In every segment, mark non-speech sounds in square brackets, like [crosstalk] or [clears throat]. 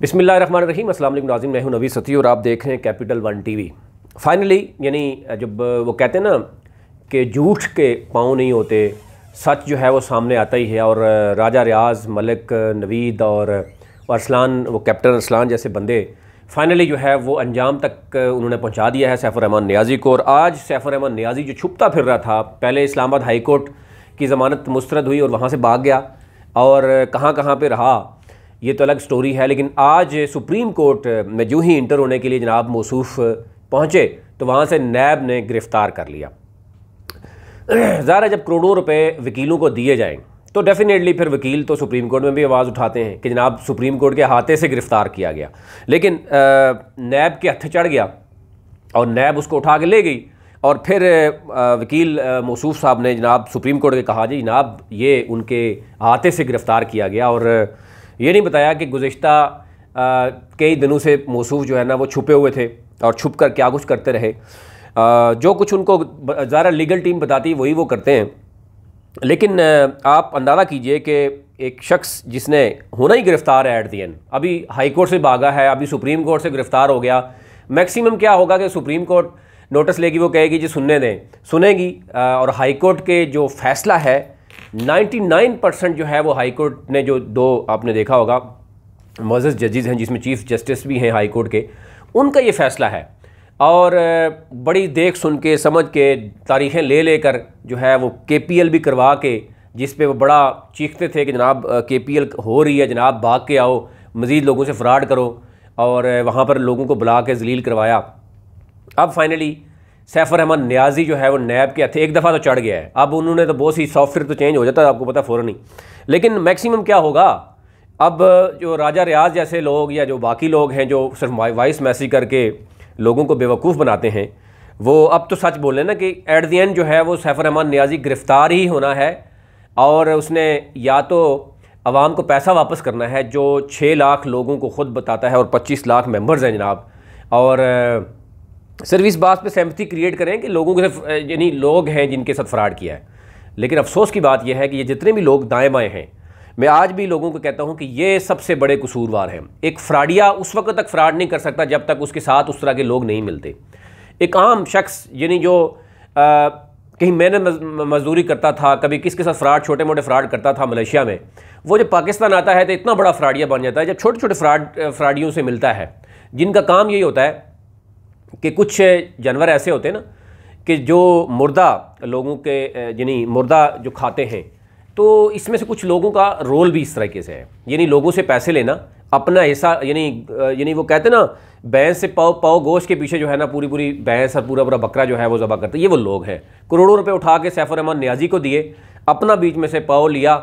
बिसमिल्ल run रही असल नाजिम मैं हूं नवी सती और आप देख रहे हैं कैपिटल वन टीवी फाइनली यानी जब वो कहते हैं ना कि झूठ के पाँव नहीं होते सच जो है वो सामने आता ही है और राजा रियाज मलिक नवीद और अरसलान वो कैप्टन अरसलान जैसे बंदे फाइनली जो है वो अंजाम तक उन्होंने पहुंचा दिया है सैफ़ रहमान न्याजी को और आज सैफ़ रहमान न्याजी जो छुपता फिर रहा था पहले इस्लामाबाद हाईकोर्ट की ज़मानत मुस्रद हुई और वहाँ से भाग गया और कहाँ कहाँ पर रहा ये तो अलग स्टोरी है लेकिन आज सुप्रीम कोर्ट में जो ही इंटर होने के लिए जनाब मौसूफ पहुँचे तो वहाँ से नैब ने गिरफ़्तार कर लिया ज़ारा जब करोड़ों रुपए वकीलों को दिए जाएं तो डेफ़िनेटली फिर वकील तो सुप्रीम कोर्ट में भी आवाज़ उठाते हैं कि जनाब सुप्रीम कोर्ट के हाथे से गिरफ़्तार किया गया लेकिन नैब के हथ चढ़ गया और नैब उसको उठा के ले गई और फिर वकील मौसूफ साहब ने जनाब सुप्रीम कोर्ट के कहा जी जनाब ये उनके हाथे से गिरफ़्तार किया गया और ये नहीं बताया कि गुज्त कई दिनों से मौसू जो है ना वो छुपे हुए थे और छुप कर क्या कुछ करते रहे आ, जो कुछ उनको ज़्यादा लीगल टीम बताती वही वो करते हैं लेकिन आप अंदाज़ा कीजिए कि एक शख्स जिसने होना ही गिरफ़्तार है एट दी एंड अभी हाई कोर्ट से भागा है अभी सुप्रीम कोर्ट से गिरफ़्तार हो गया मैक्सिमम क्या होगा कि सुप्रीम कोर्ट नोटिस लेगी वो कहेगी जी सुनने दें सुनेगी और हाई कोर्ट के जो फैसला है 99 परसेंट जो है वो हाई कोर्ट ने जो दो आपने देखा होगा मोजस जजेज़ हैं जिसमें चीफ जस्टिस भी हैं हाई कोर्ट के उनका ये फैसला है और बड़ी देख सुन के समझ के तारीखें ले लेकर जो है वो के पी एल भी करवा के जिस पर वो बड़ा चीखते थे कि जनाब के पी एल हो रही है जनाब भाग के आओ मज़ीद लोगों से फ्राड करो और वहाँ पर लोगों को बुला के जलील करवाया अब फाइनली सैफर रहमान न्याजी जो है वो नैब के हथे एक दफ़ा तो चढ़ गया है अब उन्होंने तो बहुत सी सॉफ्टवेयर तो चेंज हो जाता है आपको पता फ़ौरन ही लेकिन मैक्सिमम क्या होगा अब जो राजा रियाज जैसे लोग या जो बाकी लोग हैं जो सिर्फ वॉइस मैसेज करके लोगों को बेवकूफ़ बनाते हैं वो अब तो सच बोल रहे ना कि एट दी एंड जो है वो सैफर रहमान न्याजी गिरफ़्तार ही होना है और उसने या तो आवाम को पैसा वापस करना है जो छः लाख लोगों को ख़ुद बताता है और पच्चीस लाख मेम्बर्स हैं जनाब और सिर्फ इस बात पे सहमति क्रिएट करें कि लोगों के साथ यानी लोग हैं जिनके साथ फ्रॉड किया है लेकिन अफसोस की बात यह है कि ये जितने भी लोग दाएँ बाएँ हैं मैं आज भी लोगों को कहता हूँ कि ये सबसे बड़े कसूरवार हैं एक फ्राडिया उस वक्त तक फ्राड नहीं कर सकता जब तक उसके साथ उस तरह के लोग नहीं मिलते एक आम शख्स यानी जो आ, कहीं मैंने मजदूरी करता था कभी किसके साथ फ्राड छोटे मोटे फ्राड करता था मलेशिया में वो जब पाकिस्तान आता है तो इतना बड़ा फ्राडिया बन जाता है जब छोटे छोटे फ्राड फ्राडियों से मिलता है जिनका काम यही होता है कि कुछ जानवर ऐसे होते हैं ना कि जो मुर्दा लोगों के यानी मुर्दा जो खाते हैं तो इसमें से कुछ लोगों का रोल भी इस तरीके से है यानी लोगों से पैसे लेना अपना हिस्सा यानी यानी वो कहते ना भैंस से पाओ पाओ गोश के पीछे जो है ना पूरी पूरी भैंस और पूरा पूरा बकरा जो है वो ज़बा करते ये वो लोग हैं करोड़ों रुपए उठा के सैफुर रहमान न्याजी को दिए अपना बीच में से पाओ लिया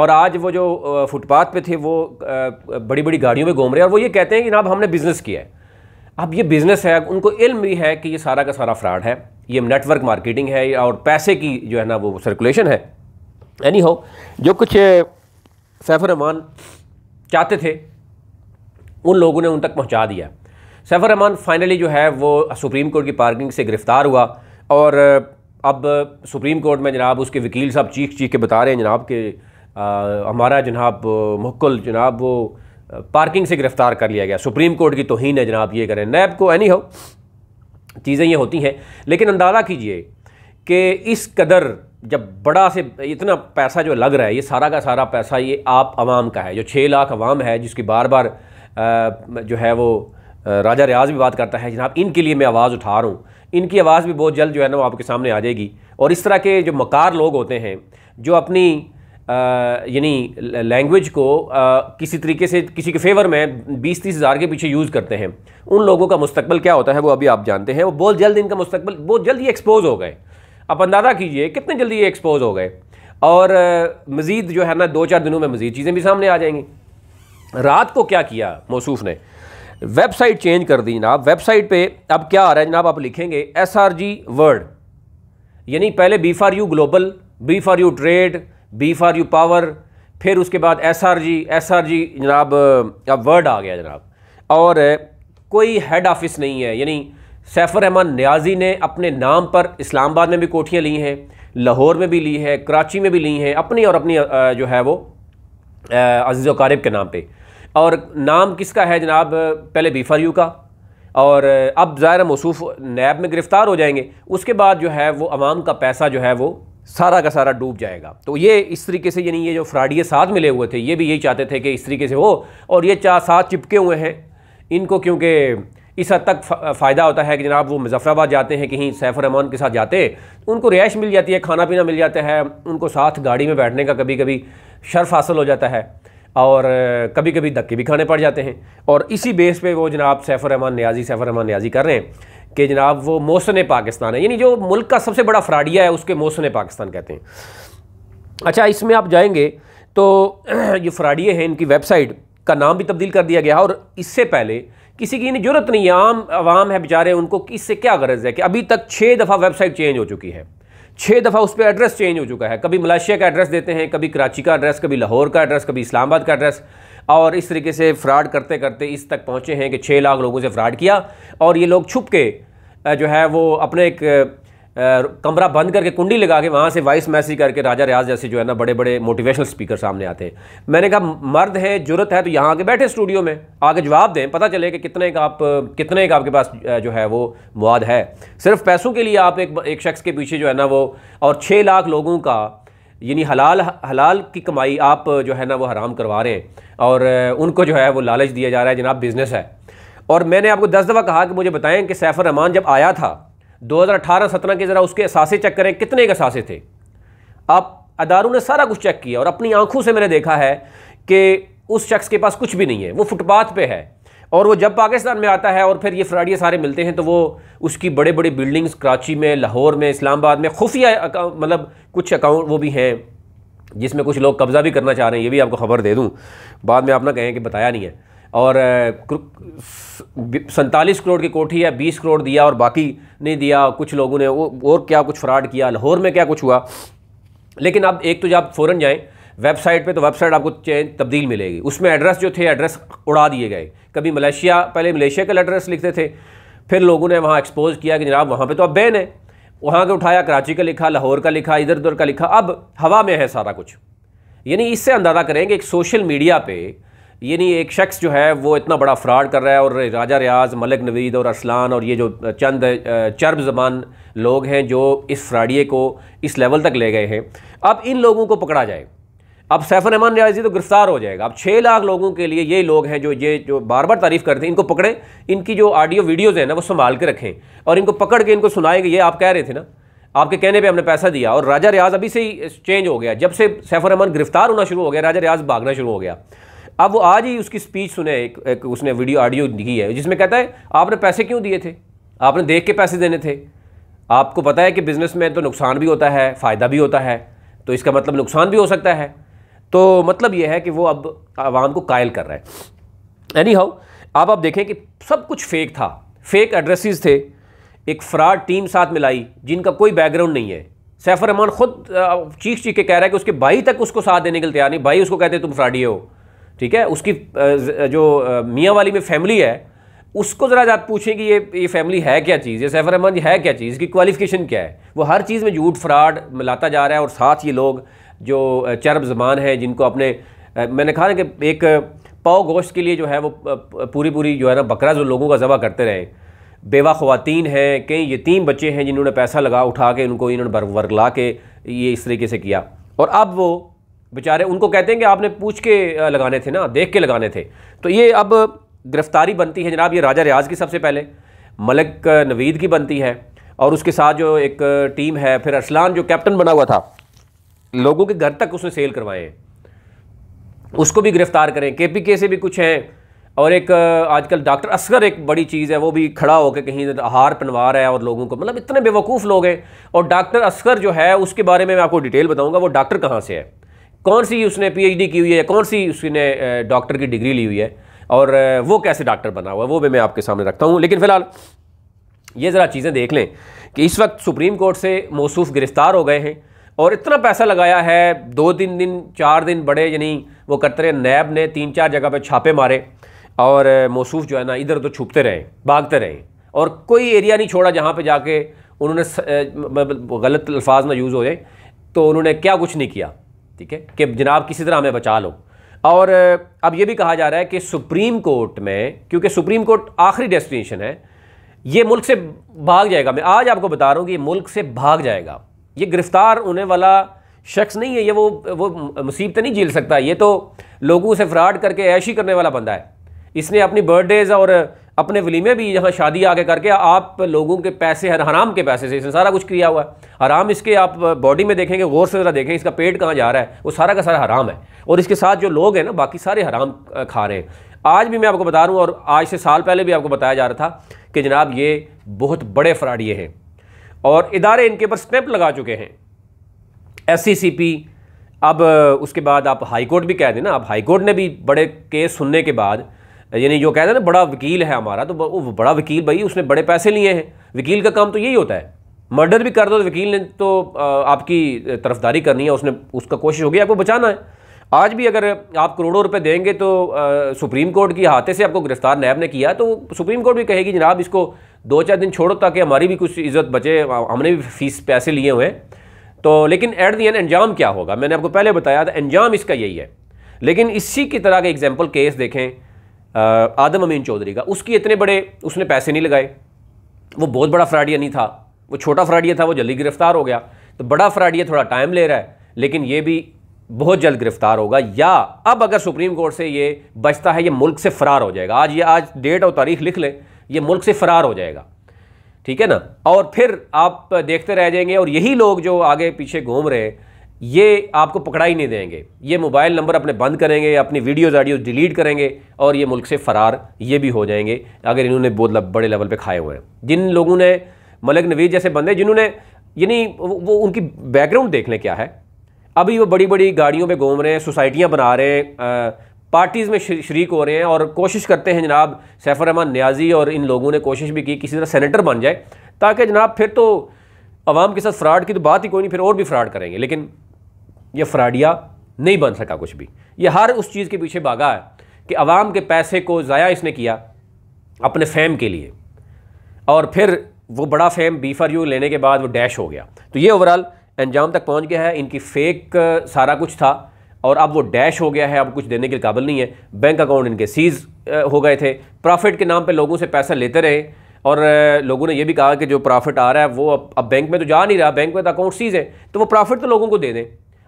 और आज वो जो फुटपाथ पे थे वो बड़ी बड़ी गाड़ियों में घूम रहे हैं और वो ये कहते हैं कि जनाब हमने बिज़नेस किया है अब ये बिज़नेस है उनको इल्म भी है कि ये सारा का सारा फ्रॉड है ये नेटवर्क मार्केटिंग है और पैसे की जो है ना वो सर्कुलेशन है एनी हो जो कुछ सैफुररहमान चाहते थे उन लोगों ने उन तक पहुंचा दिया रहमान फाइनली जो है वो सुप्रीम कोर्ट की पार्किंग से गिरफ़्तार हुआ और अब सुप्रीम कोर्ट में जनाब उसके वकील साहब चीख चीख के बता रहे हैं जनाब के हमारा जनाब मुक्ल जनाब वो पार्किंग से गिरफ़्तार कर लिया गया सुप्रीम कोर्ट की तोहन है जनाब ये करें नैब को एनी हो चीज़ें ये होती हैं लेकिन अंदाज़ा कीजिए कि इस कदर जब बड़ा से इतना पैसा जो लग रहा है ये सारा का सारा पैसा ये आप आवाम का है जो छः लाख आवाम है जिसकी बार बार जो है वो राजा रियाज भी बात करता है जनाब इनके लिए मैं आवाज़ उठा रहा हूँ इनकी आवाज़ भी बहुत जल्द जो है ना वो आपके सामने आ जाएगी और इस तरह के जो मकार लोग होते हैं जो अपनी यानी लैंग्वेज को आ, किसी तरीके से किसी के फेवर में बीस तीस हज़ार के पीछे यूज़ करते हैं उन लोगों का मुस्तबल क्या होता है वो अभी आप जानते हैं वो बहुत जल्द इनका मुस्तबल बहुत जल्द ही एक्सपोज हो गए आप अंदाज़ा कीजिए कितने जल्दी ये एक्सपोज हो गए और मज़ीद जो है ना दो चार दिनों में मज़ीद चीज़ें भी सामने आ जाएंगी रात को क्या किया मौसूफ ने वेबसाइट चेंज कर दी जनाब वेबसाइट पे अब क्या आ रहा है जनाब आप लिखेंगे एस आर जी वर्ड यानी पहले B for U global B for U trade B for U power फिर उसके बाद S R G S R G जनाब अब वर्ड आ गया जनाब और कोई हेड ऑफिस नहीं है यानी सैफर रहमान न्याजी ने अपने नाम पर इस्लामाबाद में भी कोठियाँ ली हैं लाहौर में भी ली है कराची में भी ली हैं अपनी और अपनी जो है वो अजीज़ कारिब के नाम पर और नाम किसका है जनाब पहले फॉर यू का और अब ज़ाहिर मौसूफ नैब में गिरफ़्तार हो जाएंगे उसके बाद जो है वो अवाम का पैसा जो है वो सारा का सारा डूब जाएगा तो ये इस तरीके से यानी ये जो फ्राडिये साथ मिले हुए थे ये भी यही चाहते थे कि इस तरीके से हो और ये चार साथ चिपके हुए हैं इनको क्योंकि इस हद तक फ़ायदा होता है कि जनाब वो मुजफ़राबाद जाते हैं कहीं सैफ़र रहमान के साथ जाते उनको रिहाइश मिल जाती है खाना पीना मिल जाता है उनको साथ गाड़ी में बैठने का कभी कभी शर्फ हासिल हो जाता है और कभी कभी धक्के भी खाने पड़ जाते हैं और इसी बेस पे वो जनाब सैफ़र न्याजी सैफ़र रहमान न्याजी कर रहे हैं कि जनाब वो मौसन पाकिस्तान है यानी जो मुल्क का सबसे बड़ा फ्राडिया है उसके मौसन पाकिस्तान कहते हैं अच्छा इसमें आप जाएंगे तो [clears throat] ये फ्राडिये हैं इनकी वेबसाइट का नाम भी तब्दील कर दिया गया और इससे पहले किसी की इन्हें जरूरत नहीं आम आवाम है बेचारे उनको इससे क्या गरज है कि अभी तक छः दफ़ा वेबसाइट चेंज हो चुकी है छः दफ़ा उस पर एड्रेस चेंज हो चुका है कभी मलेशिया का एड्रेस देते हैं कभी कराची का एड्रेस कभी लाहौर का एड्रेस कभी इस्लामाबाद का एड्रेस और इस तरीके से फ्रॉड करते करते इस तक पहुँचे हैं कि छः लाख लोगों से फ्रॉड किया और ये लोग छुप के जो है वो अपने एक कमरा बंद करके कुंडी लगा के वहाँ से वॉइस मैसेज करके राजा रियाज जैसे जो है ना बड़े बड़े मोटिवेशनल स्पीकर सामने आते हैं मैंने कहा मर्द है जरूरत है तो यहाँ आके बैठे स्टूडियो में आके जवाब दें पता चले कि कितने का आप कितने का आपके पास जो है वो मवाद है सिर्फ पैसों के लिए आप एक एक शख्स के पीछे जो है ना वो और छः लाख लोगों का यानी हलाल हलाल की कमाई आप जो है ना वो हराम करवा रहे हैं और उनको जो है वो लालच दिया जा रहा है जनाब बिज़नेस है और मैंने आपको दस दफ़ा कहा कि मुझे बताएं कि सैफ़र रहमान जब आया था 2018-17 के ज़रा उसके असासे चेक करें कितने के असासे थे आप अदारों ने सारा कुछ चेक किया और अपनी आंखों से मैंने देखा है कि उस शख्स के पास कुछ भी नहीं है वो फुटपाथ पर है और वो जब पाकिस्तान में आता है और फिर ये फ्राडिया सारे मिलते हैं तो वो उसकी बड़े बड़े बिल्डिंग्स कराची में लाहौर में इस्लामाबाद में खुफिया मतलब कुछ अकाउंट वो भी हैं जिसमें कुछ लोग कब्ज़ा भी करना चाह रहे हैं ये भी आपको खबर दे दूँ बाद में आप ना कहें कि बताया नहीं है और सैंतालीस करोड़ की कोठी या बीस करोड़ दिया और बाकी नहीं दिया कुछ लोगों ने और क्या कुछ फ़्राड किया लाहौर में क्या कुछ हुआ लेकिन अब एक तो जब फ़ौरन जाएँ वेबसाइट पे तो वेबसाइट आपको चेंज तब्दील मिलेगी उसमें एड्रेस जो थे एड्रेस उड़ा दिए गए कभी मलेशिया पहले मलेशिया का एड्रेस लिखते थे फिर लोगों ने वहाँ एक्सपोज किया कि जनाब वहाँ पर तो अब बैन है वहाँ के उठाया कराची का लिखा लाहौर का लिखा इधर उधर का लिखा अब हवा में है सारा कुछ यानी इससे अंदाज़ा करें कि एक सोशल मीडिया पर यानी एक शख्स जो है वो इतना बड़ा फ्रॉड कर रहा है और राजा रियाज मलिक नवीद और असलान और ये जो चंद चर्ब जबान लोग हैं जो इस फ्राडिये को इस लेवल तक ले गए हैं अब इन लोगों को पकड़ा जाए अब सैफ रहमान रियाजी तो गिरफ्तार हो जाएगा अब छः लाख लोगों के लिए ये लोग हैं जो ये जो बार बार तारीफ़ करते हैं इनको पकड़ें इनकी जो ऑडियो वीडियोज़ हैं ना वो संभाल के रखें और इनको पकड़ के इनको सुनाएंगे ये आप कह रहे थे ना आपके कहने पे हमने पैसा दिया और राजा रियाज अभी से ही चेंज हो गया जब से सैफ रहमान गिरफ्तार होना शुरू हो गया राजा रियाज भागना शुरू हो गया अब वो आज ही उसकी स्पीच सुने एक, एक उसने वीडियो ऑडियो की है जिसमें कहता है आपने पैसे क्यों दिए थे आपने देख के पैसे देने थे आपको पता है कि बिज़नेस में तो नुकसान भी होता है फ़ायदा भी होता है तो इसका मतलब नुकसान भी हो सकता है तो मतलब यह है कि वो अब आवाम को कायल कर रहा है एनी हाउ अब आप देखें कि सब कुछ फेक था फेक एड्रेसेस थे एक फ्रॉड टीम साथ मिलाई जिनका कोई बैकग्राउंड नहीं है सैफर रहमान खुद चीख चीख के कह रहा है कि उसके भाई तक उसको साथ देने के लिए तैयार नहीं भाई उसको कहते तुम फ्राडी हो ठीक है उसकी जो मियाँ वाली में फैमिली है उसको ज़रा आप पूछें कि ये ये फैमिली है क्या चीज़ ये सैफर रहमान है क्या चीज़ इसकी क्वालिफिकेशन क्या है वो हर चीज़ में झूठ फ्रॉड मिलाता जा रहा है और साथ ये लोग जो चरब जबान है जिनको अपने मैंने कहा ना कि एक पाओ गोश्त के लिए जो है वो पूरी पूरी जो है ना बकरा जो लोगों का ज़बा करते रहे बेवा खुवान हैं कई यतीम बच्चे हैं जिन्होंने पैसा लगा उठा के उनको इन्होंने ला के ये इस तरीके से किया और अब वो बेचारे उनको कहते हैं कि आपने पूछ के लगाने थे ना देख के लगाने थे तो ये अब गिरफ्तारी बनती है जनाब ये राजा रियाज की सबसे पहले मलक नवीद की बनती है और उसके साथ जो एक टीम है फिर अरसलान जो कैप्टन बना हुआ था लोगों के घर तक उसने सेल करवाए हैं उसको भी गिरफ्तार करें के पी के से भी कुछ हैं और एक आजकल डॉक्टर असगर एक बड़ी चीज़ है वो भी खड़ा होकर कहीं हार पनवा रहा है और लोगों को मतलब इतने बेवकूफ़ लोग हैं और डॉक्टर असगर जो है उसके बारे में मैं आपको डिटेल बताऊंगा वो डॉक्टर कहाँ से है कौन सी उसने पीएचडी की हुई है कौन सी उसने डॉक्टर की डिग्री ली हुई है और वो कैसे डॉक्टर बना हुआ है वो भी मैं आपके सामने रखता हूँ लेकिन फ़िलहाल ये ज़रा चीज़ें देख लें कि इस वक्त सुप्रीम कोर्ट से मौसू गिरफ़्तार हो गए हैं और इतना पैसा लगाया है दो तीन दिन चार दिन बड़े यानी वो करते नैब ने तीन चार जगह पर छापे मारे और मौसूफ जो है ना इधर उधर छुपते रहे भागते रहे और कोई एरिया नहीं छोड़ा जहाँ पे जाके उन्होंने गलत अल्फाज ना यूज़ हो जाए तो उन्होंने क्या कुछ नहीं किया ठीक है कि जनाब किसी तरह हमें बचा लो और अब ये भी कहा जा रहा है कि सुप्रीम कोर्ट में क्योंकि सुप्रीम कोर्ट आखिरी डेस्टिनेशन है ये मुल्क से भाग जाएगा मैं आज आपको बता रहा हूँ कि ये मुल्क से भाग जाएगा ये गिरफ़्तार होने वाला शख्स नहीं है ये वो वो मुसीबतें नहीं झील सकता ये तो लोगों से फ्रॉड करके ऐशी करने वाला बंदा है इसने अपनी बर्थडेज़ और अपने वलीमे भी यहाँ शादी आगे करके आप लोगों के पैसे हर हराम के पैसे से इसने सारा कुछ किया हुआ है हराम इसके आप बॉडी में देखेंगे गौर से ज़रा देखेंगे इसका पेट कहाँ जा रहा है वो सारा का सारा हराम है और इसके साथ जो लोग हैं ना बाकी सारे हराम खा रहे हैं आज भी मैं आपको बता रहा हूँ और आज से साल पहले भी आपको बताया जा रहा था कि जनाब ये बहुत बड़े ये हैं और इदारे इनके ऊपर स्टैंप लगा चुके हैं एस अब उसके बाद आप हाई कोर्ट भी कह दें ना अब हाई कोर्ट ने भी बड़े केस सुनने के बाद यानी जो कहते हैं ना बड़ा वकील है हमारा तो वो बड़ा वकील भाई उसने बड़े पैसे लिए हैं वकील का काम तो यही होता है मर्डर भी कर दो तो वकील ने तो आपकी तरफदारी करनी है उसने उसका कोशिश होगी आपको बचाना है आज भी अगर आप करोड़ों रुपए देंगे तो आ, सुप्रीम कोर्ट की हाथे से आपको गिरफ्तार नैब ने किया तो सुप्रीम कोर्ट भी कहेगी जनाब इसको दो चार दिन छोड़ो ताकि हमारी भी कुछ इज्जत बचे हमने भी फीस पैसे लिए हुए हैं तो लेकिन एट दी एंड अंजाम क्या होगा मैंने आपको पहले बताया था अंजाम इसका यही है लेकिन इसी की तरह का एग्जाम्पल केस देखें आदम अमीन चौधरी का उसकी इतने बड़े उसने पैसे नहीं लगाए वो बहुत बड़ा फ्राडिया नहीं था वो छोटा फ्राडिया था वो जल्दी गिरफ्तार हो गया तो बड़ा फ्राडिया थोड़ा टाइम ले रहा है लेकिन ये भी बहुत जल्द गिरफ्तार होगा या अब अगर सुप्रीम कोर्ट से ये बचता है ये मुल्क से फरार हो जाएगा आज ये आज डेट और तारीख लिख लें ये मुल्क से फ़रार हो जाएगा ठीक है ना और फिर आप देखते रह जाएंगे और यही लोग जो आगे पीछे घूम रहे हैं ये आपको पकड़ा ही नहीं देंगे ये मोबाइल नंबर अपने बंद करेंगे अपनी वीडियोज़ आडियो डिलीट करेंगे और ये मुल्क से फ़रार ये भी हो जाएंगे अगर इन्होंने बहुत बड़े लेवल पर खाए हुए हैं जिन लोगों ने मलिक नवीद जैसे बंदे जिन्होंने यानी वो उनकी बैकग्राउंड देख लें क्या है अभी वो बड़ी बड़ी गाड़ियों पे घूम रहे हैं सोसाइटियाँ बना रहे हैं पार्टीज़ में शरीक हो रहे हैं और कोशिश करते हैं जनाब सैफर रहमान न्याजी और इन लोगों ने कोशिश भी की किसी तरह सेनेटर बन जाए ताकि जनाब फिर तो आवाम के साथ फ्राड की तो बात ही कोई नहीं फिर और भी फ्राड करेंगे लेकिन यह फ्राडिया नहीं बन सका कुछ भी ये हर उस चीज़ के पीछे भागा है कि आवाम के पैसे को ज़ाया इसने किया अपने फैम के लिए और फिर वो बड़ा फैम बी फॉर यू लेने के बाद वो डैश हो गया तो ये ओवरऑल अंजाम तक पहुंच गया है इनकी फेक सारा कुछ था और अब वो डैश हो गया है अब कुछ देने के काबिल नहीं है बैंक अकाउंट इनके सीज़ हो गए थे प्रॉफिट के नाम पे लोगों से पैसा लेते रहे और लोगों ने ये भी कहा कि जो प्रॉफिट आ रहा है वो अब अब बैंक में तो जा नहीं रहा बैंक में तो अकाउंट सीज़ है तो वो प्रॉफिट तो लोगों को दे दें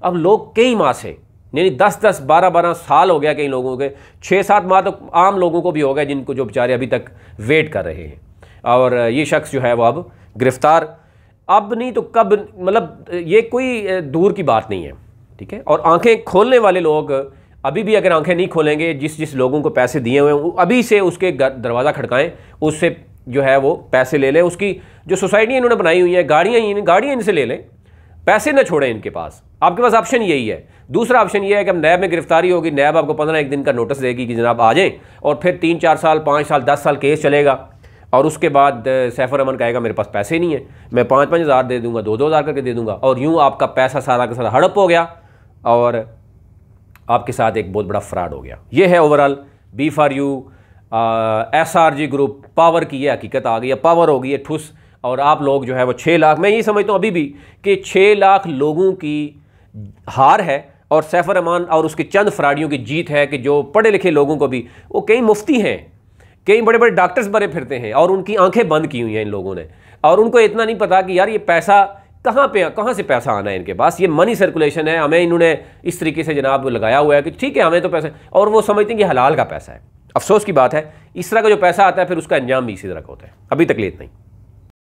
अब लोग कई माह से यानी दस दस बारह बारह साल हो गया कई लोगों के छः सात माह तो आम लोगों को भी हो गया जिनको जो बेचारे अभी तक वेट कर रहे हैं और ये शख्स जो है वो अब गिरफ़्तार अब नहीं तो कब मतलब ये कोई दूर की बात नहीं है ठीक है और आंखें खोलने वाले लोग अभी भी अगर आंखें नहीं खोलेंगे जिस जिस लोगों को पैसे दिए हुए हैं अभी से उसके दरवाज़ा खड़काएं उससे जो है वो पैसे ले लें उसकी जो सोसाइटी इन्होंने बनाई हुई हैं गाड़ियाँ इन गाड़ियाँ इनसे ले लें पैसे ना छोड़ें इनके पास आपके पास ऑप्शन यही है दूसरा ऑप्शन ये है कि अब नैब में गिरफ्तारी होगी नैब आपको पंद्रह एक दिन का नोटिस देगी कि जनाब आ जाएँ और फिर तीन चार साल पाँच साल दस साल केस चलेगा और उसके बाद सैफर अमन कहेगा मेरे पास पैसे नहीं है मैं पाँच पाँच हज़ार दे दूंगा दो दो हज़ार करके दे दूंगा और यूँ आपका पैसा सारा का सारा हड़प हो गया और आपके साथ एक बहुत बड़ा फ्रॉड हो गया ये है overall B for U S R G group power की ये हकीकत आ गई है पावर हो गई है ठुस और आप लोग जो है वो छः लाख मैं ये समझता हूँ अभी भी कि छः लाख लोगों की हार है और सैफर अमान और उसके चंद फ्राडियों की जीत है कि जो पढ़े लिखे लोगों को भी वो कई मुफ्ती हैं कई बड़े बड़े डॉक्टर्स बने फिरते हैं और उनकी आंखें बंद की हुई हैं इन लोगों ने और उनको इतना नहीं पता कि यार ये पैसा कहाँ पे कहाँ से पैसा आना है इनके पास ये मनी सर्कुलेशन है हमें इन्होंने इस तरीके से जनाब लगाया हुआ है कि ठीक है हमें तो पैसा और वो समझते हैं कि हलाल का पैसा है अफसोस की बात है इस तरह का जो पैसा आता है फिर उसका अंजाम भी इसी तरह का होता है अभी तक नहीं